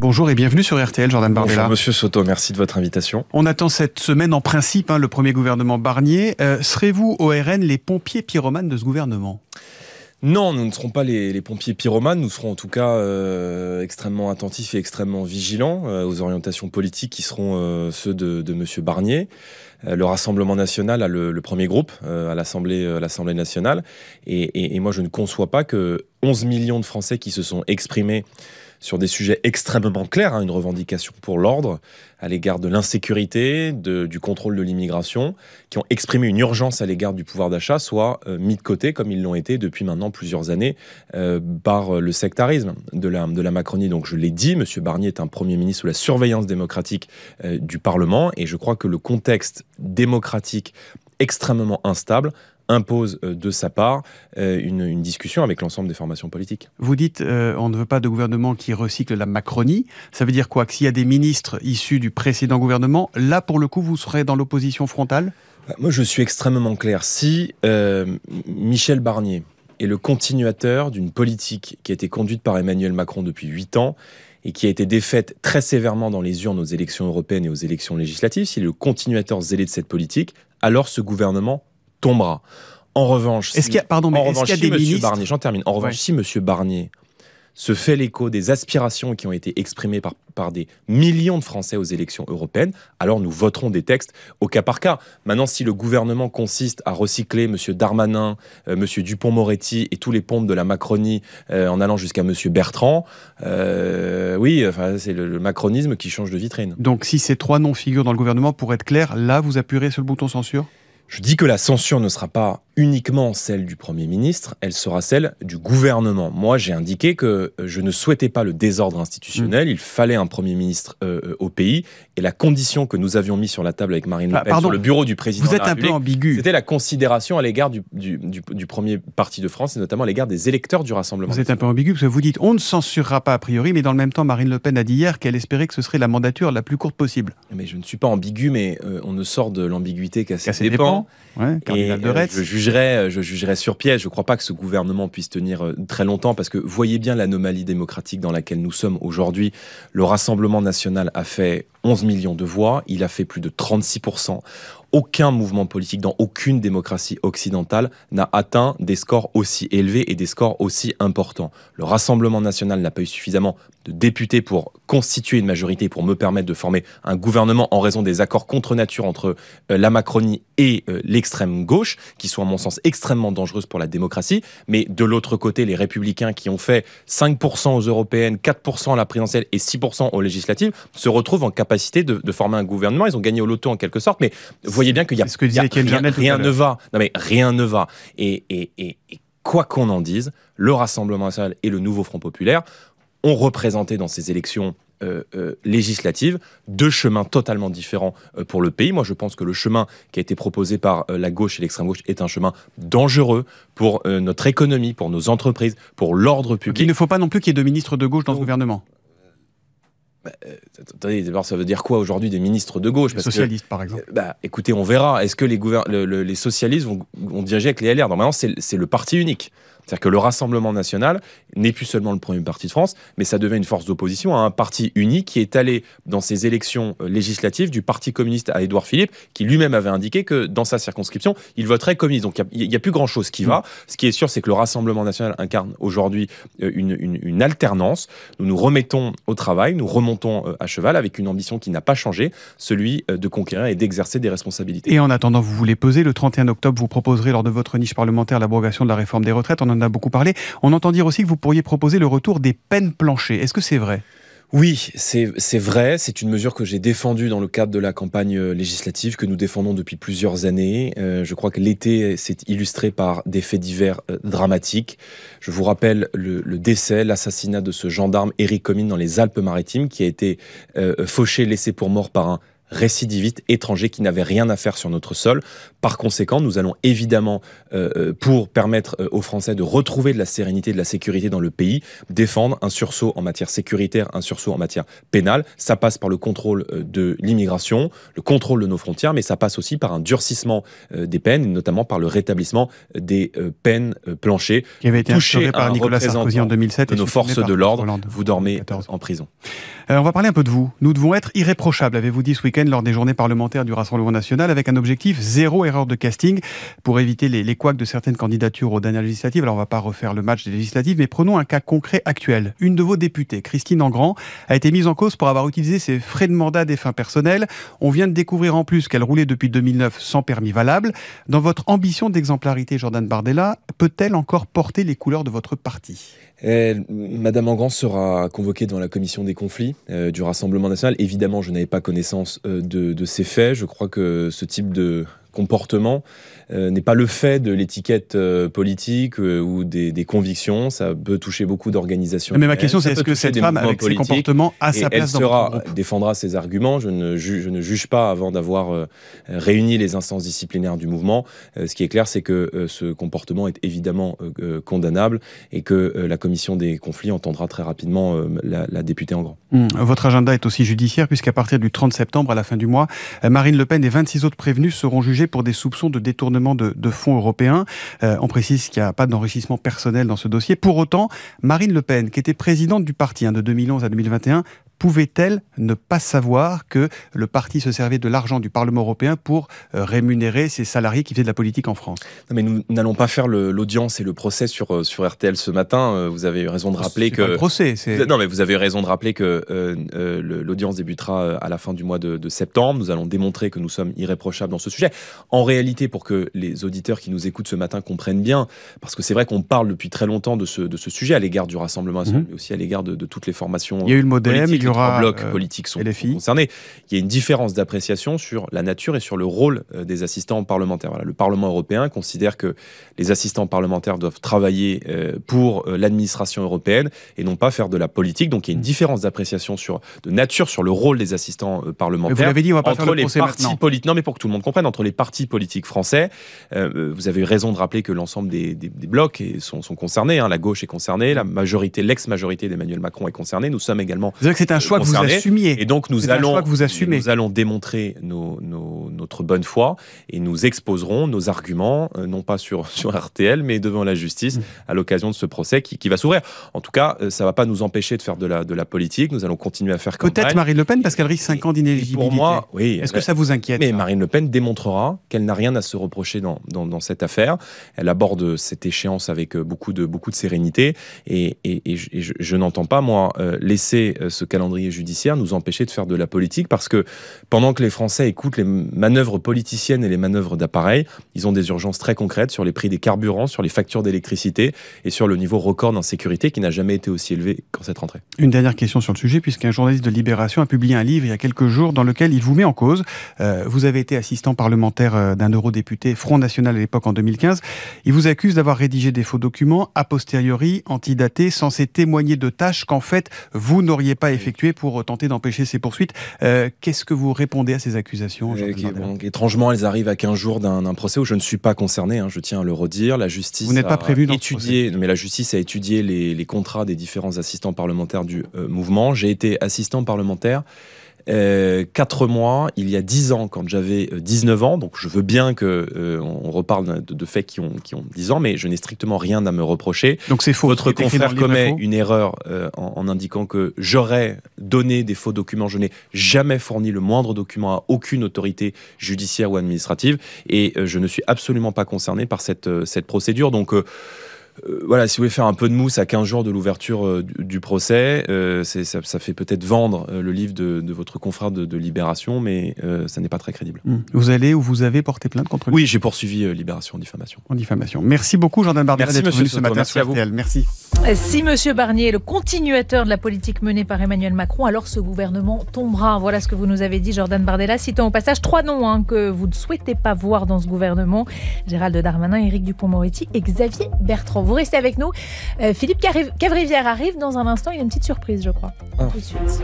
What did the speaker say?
Bonjour et bienvenue sur RTL, Jordan Bardella. Monsieur Soto, merci de votre invitation. On attend cette semaine en principe hein, le premier gouvernement Barnier. Euh, serez-vous, au RN, les pompiers pyromanes de ce gouvernement non, nous ne serons pas les, pompiers pyromanes, nous serons en tout cas euh, extrêmement attentifs et extrêmement vigilants euh, aux orientations politiques qui seront ceux de, Monsieur M. Barnier. le Rassemblement national a le, premier groupe à l'Assemblée nationale. Et, et moi, je ne conçois pas que 11 millions de Français qui se sont exprimés sur des sujets extrêmement clairs, à hein, une revendication pour l'ordre à l'égard de l'insécurité, du contrôle de l'immigration, qui ont exprimé une urgence à l'égard du pouvoir d'achat, soit euh, mis de côté, comme ils l'ont été depuis maintenant plusieurs années, euh, par euh, le sectarisme de la, de la Macronie. Donc je l'ai dit, M. Barnier est un Premier ministre sous la surveillance démocratique du Parlement, et je crois que le contexte démocratique extrêmement instable impose euh, de sa part euh, une, discussion avec l'ensemble des formations politiques. Vous dites euh, on ne veut pas de gouvernement qui recycle la Macronie. Ça veut dire quoi Que s'il y a des ministres issus du précédent gouvernement, là pour le coup vous serez dans l'opposition frontale bah, Moi je suis extrêmement clair. Si Michel Barnier est le continuateur d'une politique qui a été conduite par Emmanuel Macron depuis 8 ans, et qui a été défaite très sévèrement dans les urnes aux élections européennes et aux élections législatives, s'il est le continuateur zélé de cette politique, alors ce gouvernement tombera. En revanche, est-ce qu'il Barnier, j'en termine. En revanche, si Monsieur Barnier se fait l'écho des aspirations qui ont été exprimées par, par des millions de Français aux élections européennes, alors nous voterons des textes au cas par cas. Maintenant, si le gouvernement consiste à recycler M. Darmanin, euh, M. Dupont-Moretti et tous les pompes de la Macronie euh, en allant jusqu'à M. Bertrand, euh, oui, enfin, c'est le, macronisme qui change de vitrine. Donc si ces trois noms figurent dans le gouvernement, pour être clair, là, vous appuierez sur le bouton censure je dis que la censure ne sera pas uniquement celle du Premier ministre, elle sera celle du gouvernement. Moi, j'ai indiqué que euh, je ne souhaitais pas le désordre institutionnel, mm. il fallait un Premier ministre euh, euh, au pays, et la condition que nous avions mise sur la table avec Marine Le ah, Pen, sur le bureau du président vous êtes de la un peu ambigu. C'était la considération à l'égard du, premier parti de France, et notamment à l'égard des électeurs du Rassemblement. Vous êtes un peu ambigu, parce que vous dites on ne censurera pas a priori, mais dans le même temps, Marine Le Pen a dit hier qu'elle espérait que ce serait la mandature la plus courte possible. Mais je ne suis pas ambigu, mais on ne sort de l'ambiguïté qu'à ses, dépens. Ouais, de Retz. Euh, je jugerai sur pied, Je ne crois pas que ce gouvernement puisse tenir euh, très longtemps parce que voyez bien l'anomalie démocratique dans laquelle nous sommes aujourd'hui. Le Rassemblement national a fait 11 millions de voix, il a fait plus de 36%. Aucun mouvement politique dans aucune démocratie occidentale n'a atteint des scores aussi élevés et des scores aussi importants. Le Rassemblement national n'a pas eu suffisamment de députés pour constituer une majorité pour me permettre de former un gouvernement en raison des accords contre nature entre euh, la Macronie et euh, l'extrême gauche, qui sont à mon sens extrêmement dangereuses pour la démocratie. Mais de l'autre côté, les républicains qui ont fait 5% aux européennes, 4% à la présidentielle et 6% aux législatives se retrouvent en capacité de, former un gouvernement. Ils ont gagné au loto en quelque sorte, mais vous voyez bien qu'il y a, ce que rien, ne va. Non mais rien ne va. Et, quoi qu'on en dise, le Rassemblement national et le Nouveau Front populaire ont représenté dans ces élections euh, euh, législatives deux chemins totalement différents euh, pour le pays. Moi, je pense que le chemin qui a été proposé par la gauche et l'extrême gauche est un chemin dangereux pour notre économie, pour nos entreprises, pour l'ordre public. il ne faut pas non plus qu'il y ait de ministres de gauche dans le ce gouvernement. Bah, euh, attendez, d'abord, ça veut dire quoi aujourd'hui des ministres de gauche parce socialistes, par exemple. Euh, bah, écoutez, on verra. Est-ce que les, socialistes vont, vont, diriger avec les LR Normalement, c'est le parti unique. C'est-à-dire que le Rassemblement national n'est plus seulement le premier parti de France, mais ça devient une force d'opposition à un parti unique qui est allé dans ces élections euh, législatives du Parti communiste à Édouard Philippe, qui lui-même avait indiqué que dans sa circonscription, il voterait communiste. Donc il n'y a, plus grand-chose qui va. Mm. Ce qui est sûr, c'est que le Rassemblement national incarne aujourd'hui euh, une, alternance. Nous nous remettons au travail, nous remontons euh, à cheval avec une ambition qui n'a pas changé, celui de conquérir et d'exercer des responsabilités. Et en attendant, vous voulez peser. Le 31 octobre, vous proposerez lors de votre niche parlementaire l'abrogation de la réforme des retraites en a beaucoup parlé. On entend dire aussi que vous pourriez proposer le retour des peines planchées. Est-ce que c'est vrai oui, c'est vrai. C'est une mesure que j'ai défendue dans le cadre de la campagne euh, législative que nous défendons depuis plusieurs années. Euh, je crois que l'été s'est illustré par des faits divers euh, dramatiques. Je vous rappelle le, décès, l'assassinat de ce gendarme Eric Comines dans les Alpes-Maritimes, qui a été fauché, laissé pour mort par un récidiviste étranger qui n'avait rien à faire sur notre sol. Par conséquent, nous allons évidemment, euh, euh, pour permettre euh, aux Français de retrouver de la sérénité, de la sécurité dans le pays, défendre un sursaut en matière sécuritaire, un sursaut en matière pénale. Ça passe par le contrôle de l'immigration, le contrôle de nos frontières, mais ça passe aussi par un durcissement des peines, notamment par le rétablissement des peines planchées. Qui avait été touchées par Nicolas Sarkozy en 2007. Et nos forces de l'ordre, vous dormez en prison. on va parler un peu de vous. Nous devons être irréprochables, avez-vous dit ce week-end lors des journées parlementaires du Rassemblement national, avec un objectif zéro erreur de casting pour éviter les, les couacs de certaines candidatures aux dernières législatives. Alors, on ne va pas refaire le match des législatives, mais prenons un cas concret actuel. Une de vos députées, Christine Engrand, a été mise en cause pour avoir utilisé ses frais de mandat des fins personnelles. On vient de découvrir en plus qu'elle roulait depuis 2009 sans permis valable. Dans votre ambition d'exemplarité, Jordan Bardella, peut-elle encore porter les couleurs de votre parti Madame Engrand sera convoquée devant la commission des conflits euh, du Rassemblement national. Évidemment, je n'avais pas connaissance euh, de, ces faits. Je crois que ce type de comportement euh, n'est pas le fait de l'étiquette euh, politique euh, ou des, convictions. Ça peut toucher beaucoup d'organisations. Mais ma question, c'est est-ce que cette femme, avec ses comportements, a sa place dans sera, dans Elle défendra ses arguments. Je ne, je ne juge pas avant d'avoir réuni les instances disciplinaires du mouvement. ce qui est clair, c'est que ce comportement est évidemment condamnable et que la commission des conflits entendra très rapidement la, députée en grand. Hmm. Votre agenda est aussi judiciaire, puisqu'à partir du 30 septembre, à la fin du mois, Marine Le Pen et 26 autres prévenus seront jugés pour des soupçons de détournement de, fonds européens. Euh, on précise qu'il n'y a pas d'enrichissement personnel dans ce dossier. Pour autant, Marine Le Pen, qui était présidente du parti hein, de 2011 à 2021, pouvait-elle ne pas savoir que le parti se servait de l'argent du Parlement européen pour euh, rémunérer ses salariés qui faisaient de la politique en France mais nous n'allons pas faire l'audience et le procès sur, euh, sur RTL ce matin. Euh, vous avez raison de rappeler que. le procès, c'est. Non, mais vous avez raison de rappeler que l'audience débutera à la fin du mois de, septembre. Nous allons démontrer que nous sommes irréprochables dans ce sujet. En réalité, pour que les auditeurs qui nous écoutent ce matin comprennent bien, parce que c'est vrai qu'on parle depuis très longtemps de ce, sujet à l'égard du Rassemblement mais mhm. aussi à l'égard de, toutes les formations. Il y a eu le modèle blocs euh, politiques sont concernés. Il y a une différence d'appréciation sur la nature et sur le rôle euh, des assistants parlementaires. le Parlement européen considère que les assistants parlementaires doivent travailler euh, pour l'administration européenne et non pas faire de la politique. Donc il y a une mm. différence d'appréciation sur de nature sur le rôle des assistants parlementaires. vous l'avez dit, on va pas entre les partis politiques. Non, mais pour que tout le monde comprenne, entre les partis politiques français, vous avez raison de rappeler que l'ensemble des, blocs sont, sont concernés. Hein. La gauche est concernée, la majorité, l'ex-majorité d'Emmanuel Macron est concernée. Nous sommes également. C'est choix que vous assumiez. Et donc nous allons, allons démontrer nos, notre bonne foi et nous exposerons nos arguments, euh, non pas sur, sur RTL, mais devant la justice mm. à l'occasion de ce procès qui, va s'ouvrir. En tout cas, euh, ça va pas nous empêcher de faire de la, de la politique. Nous allons continuer à faire campagne. Peut-être Marine Le Pen, parce qu'elle risque 5 ans d'inéligibilité. Pour moi, oui. Est-ce que ça vous inquiète Mais Marine Le Pen démontrera qu'elle n'a rien à se reprocher dans, dans, cette affaire. Elle aborde cette échéance avec euh, beaucoup de, beaucoup de sérénité et, et, je, n'entends pas, moi, laisser ce calendrier judiciaire nous empêcher de faire de la politique parce que pendant que les Français écoutent les manœuvres manœuvres politiciennes et les manœuvres d'appareil. Ils ont des urgences très concrètes sur les prix des carburants, sur les factures d'électricité et sur le niveau record d'insécurité qui n'a jamais été aussi élevé qu'en cette rentrée. Une dernière question sur le sujet, puisqu'un journaliste de Libération a publié un livre il y a quelques jours dans lequel il vous met en cause. Euh, vous avez été assistant parlementaire euh, d'un eurodéputé Front National à l'époque en 2015. Il vous accuse d'avoir rédigé des faux documents a posteriori, antidatés, censés témoigner de tâches qu'en fait vous n'auriez pas effectuées pour tenter d'empêcher ces poursuites. Euh, qu'est-ce que vous répondez à ces accusations donc, étrangement, elles arrivent à 15 jours d'un procès où je ne suis pas concerné, hein, je tiens à le redire. La justice Vous n'êtes pas prévu dans mais la justice a étudié les, contrats des différents assistants parlementaires du euh, mouvement. J'ai été assistant parlementaire euh, quatre mois, il y a dix ans, quand j'avais 19 euh, ans, donc je veux bien qu'on euh, on reparle de, faits qui ont, qui 10 ans, mais je n'ai strictement rien à me reprocher. Donc c'est faux. Votre confrère commet une erreur en, indiquant que j'aurais donné des faux documents. Je n'ai jamais fourni le moindre document à aucune autorité judiciaire ou administrative et je ne suis absolument pas concerné par cette, cette procédure. Donc. Euh, voilà, si vous voulez faire un peu de mousse à 15 jours de l'ouverture euh, du, procès, euh, ça, ça, fait peut-être vendre le livre de, votre confrère de, Libération, mais ça n'est pas très crédible. Hmm. Vous allez ou vous avez porté plainte contre lui Oui, j'ai poursuivi Libération en diffamation. En diffamation. Merci beaucoup, Jordan Bardella, d'être venu ce matin merci sur RTL. Merci. Si Monsieur Barnier est le continuateur de la politique menée par Emmanuel Macron, alors ce gouvernement tombera. Voilà ce que vous nous avez dit, Jordan Bardella, Citons au passage trois noms hein, que vous ne souhaitez pas voir dans ce gouvernement Gérald Darmanin, Éric Dupont-Moretti et Xavier Bertrand. Vous restez avec nous. Euh, Philippe Cavrivière arrive dans un instant. Il y a une petite surprise, je crois. Ah. Tout de suite.